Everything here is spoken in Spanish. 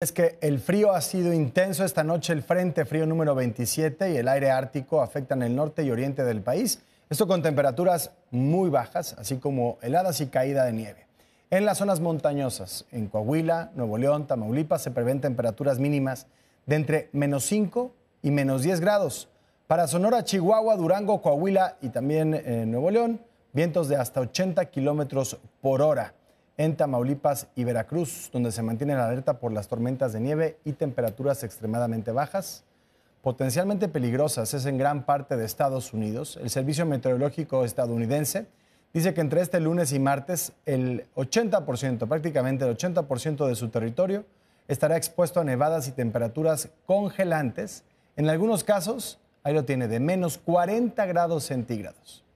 Es que el frío ha sido intenso esta noche. El frente frío número 27 y el aire ártico afectan el norte y oriente del país. Esto con temperaturas muy bajas, así como heladas y caída de nieve. En las zonas montañosas, en Coahuila, Nuevo León, Tamaulipas, se prevén temperaturas mínimas de entre menos 5 y menos 10 grados. Para Sonora, Chihuahua, Durango, Coahuila y también eh, Nuevo León, vientos de hasta 80 kilómetros por hora en Tamaulipas y Veracruz, donde se mantiene la alerta por las tormentas de nieve y temperaturas extremadamente bajas. Potencialmente peligrosas es en gran parte de Estados Unidos. El Servicio Meteorológico estadounidense dice que entre este lunes y martes el 80%, prácticamente el 80% de su territorio estará expuesto a nevadas y temperaturas congelantes. En algunos casos, ahí lo tiene, de menos 40 grados centígrados.